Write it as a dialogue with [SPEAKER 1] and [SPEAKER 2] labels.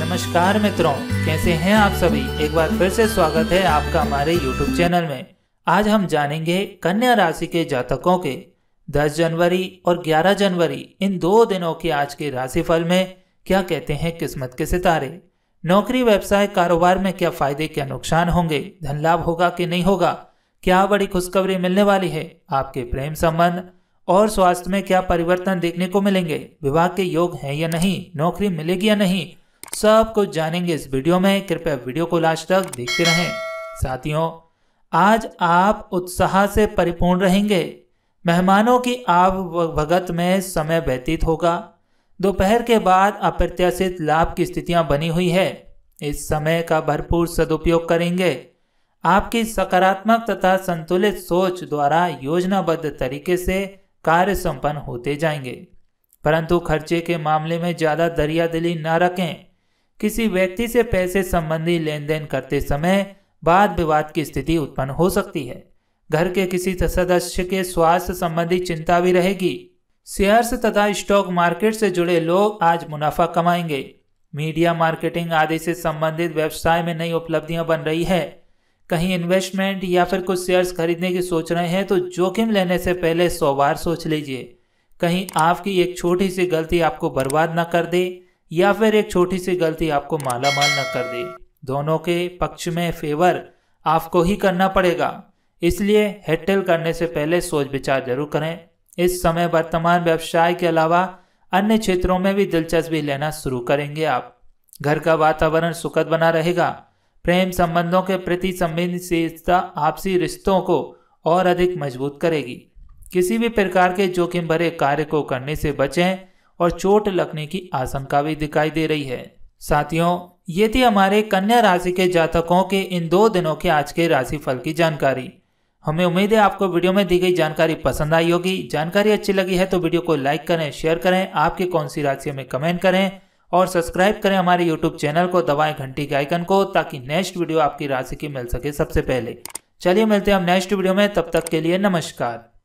[SPEAKER 1] नमस्कार मित्रों कैसे हैं आप सभी एक बार फिर से स्वागत है आपका हमारे YouTube चैनल में आज हम जानेंगे कन्या राशि के जातकों के 10 जनवरी और 11 जनवरी इन दो दिनों के आज के राशिफल में क्या कहते हैं किस्मत के सितारे नौकरी व्यवसाय कारोबार में क्या फायदे क्या नुकसान होंगे धन लाभ होगा कि नहीं होगा क्या बड़ी खुशखबरी मिलने वाली है आपके प्रेम संबंध और स्वास्थ्य में क्या परिवर्तन देखने को मिलेंगे विवाह के योग हैं या नहीं नौकरी मिलेगी या नहीं सब कुछ जानेंगे इस वीडियो में कृपया वीडियो को लास्ट तक देखते रहें साथियों आज आप उत्साह से परिपूर्ण रहेंगे मेहमानों की आव भगत में समय व्यतीत होगा दोपहर के बाद अप्रत्याशित लाभ की स्थितियां बनी हुई है इस समय का भरपूर सदुपयोग करेंगे आपकी सकारात्मक तथा संतुलित सोच द्वारा योजनाबद्ध तरीके से कार्य संपन्न होते जाएंगे परंतु खर्चे के मामले में ज़्यादा दरिया दिली न रखें किसी व्यक्ति से पैसे संबंधी लेन देन करते समय वाद विवाद की स्थिति उत्पन्न हो सकती है घर के किसी सदस्य के स्वास्थ्य संबंधी चिंता भी रहेगी शेयर्स तथा स्टॉक मार्केट से जुड़े लोग आज मुनाफा कमाएंगे मीडिया मार्केटिंग आदि से संबंधित व्यवसाय में नई उपलब्धियां बन रही है कहीं इन्वेस्टमेंट या फिर कुछ शेयर्स खरीदने की सोच रहे हैं तो जोखिम लेने से पहले सौ बार सोच लीजिए कहीं आपकी एक छोटी सी गलती आपको बर्बाद न कर दे या फिर एक छोटी सी गलती आपको माला माल न कर दे दोनों के पक्ष में फेवर आपको ही करना पड़ेगा इसलिए हेडटेल करने से पहले सोच विचार जरूर करें इस समय वर्तमान व्यवसाय के अलावा अन्य क्षेत्रों में भी दिलचस्पी लेना शुरू करेंगे आप घर का वातावरण सुखद बना रहेगा प्रेम संबंधों के प्रति संवेदनशीलता आपसी रिश्तों को और अधिक मजबूत करेगी किसी भी प्रकार के जोखिम भरे कार्य को करने से बचें और चोट लगने की आशंका भी दिखाई दे रही है साथियों ये थी हमारे कन्या राशि के जातकों के इन दो दिनों के आज के राशिफल की जानकारी हमें उम्मीद है आपको वीडियो में दी गई जानकारी पसंद आई होगी जानकारी अच्छी लगी है तो वीडियो को लाइक करें शेयर करें आपकी कौन सी राशि में कमेंट करें और सब्सक्राइब करें हमारे यूट्यूब चैनल को दबाएं घंटी के आइकन को ताकि नेक्स्ट वीडियो आपकी राशि की मिल सके सबसे पहले चलिए मिलते हैं हम नेक्स्ट वीडियो में तब तक के लिए नमस्कार